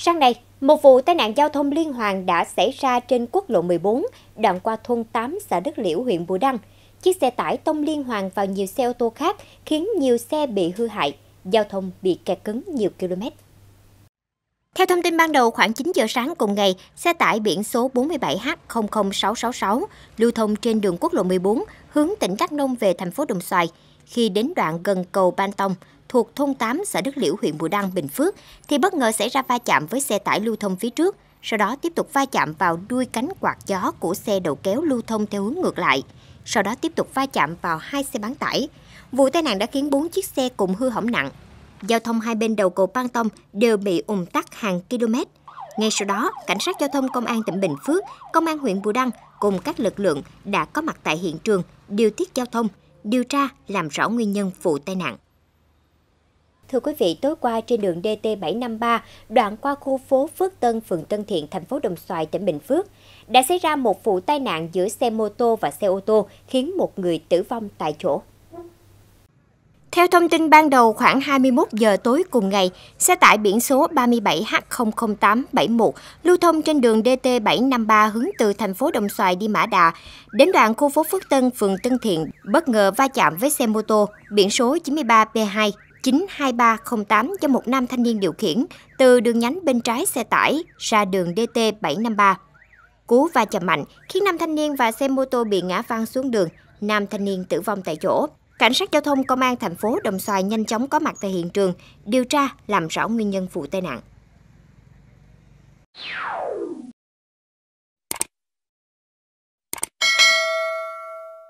Sáng nay, một vụ tai nạn giao thông liên hoàn đã xảy ra trên quốc lộ 14, đoạn qua thôn 8 xã Đức Liễu, huyện Bù Đăng. Chiếc xe tải tông liên hoàn vào nhiều xe ô tô khác, khiến nhiều xe bị hư hại, giao thông bị kẹt cứng nhiều km. Theo thông tin ban đầu, khoảng 9 giờ sáng cùng ngày, xe tải biển số 47H00666 lưu thông trên đường quốc lộ 14 hướng tỉnh Đắk Nông về thành phố Đồng Xoài khi đến đoạn gần cầu Ban Tông thuộc thôn 8 xã Đức Liễu huyện Bù Đăng, Bình Phước thì bất ngờ xảy ra va chạm với xe tải lưu thông phía trước, sau đó tiếp tục va chạm vào đuôi cánh quạt gió của xe đầu kéo lưu thông theo hướng ngược lại, sau đó tiếp tục va chạm vào hai xe bán tải. Vụ tai nạn đã khiến bốn chiếc xe cùng hư hỏng nặng. Giao thông hai bên đầu cầu Ban Tông đều bị ùn tắc hàng km. Ngay sau đó, cảnh sát giao thông công an tỉnh Bình Phước, công an huyện Bù Đăng cùng các lực lượng đã có mặt tại hiện trường điều tiết giao thông, điều tra làm rõ nguyên nhân vụ tai nạn. Thưa quý vị, tối qua trên đường DT753, đoạn qua khu phố Phước Tân, phường Tân Thiện, thành phố Đồng Xoài, tỉnh Bình Phước, đã xảy ra một vụ tai nạn giữa xe mô tô và xe ô tô khiến một người tử vong tại chỗ. Theo thông tin ban đầu, khoảng 21 giờ tối cùng ngày, xe tải biển số 37H00871 lưu thông trên đường DT753 hướng từ thành phố Đồng Xoài đi Mã Đà, đến đoạn khu phố Phước Tân, phường Tân Thiện, bất ngờ va chạm với xe mô tô biển số 93P2 92308 do một nam thanh niên điều khiển từ đường nhánh bên trái xe tải ra đường DT753. Cú va chạm mạnh khiến nam thanh niên và xe mô tô bị ngã văng xuống đường, nam thanh niên tử vong tại chỗ. Cảnh sát giao thông công an thành phố Đồng Xoài nhanh chóng có mặt tại hiện trường, điều tra làm rõ nguyên nhân vụ tai nạn.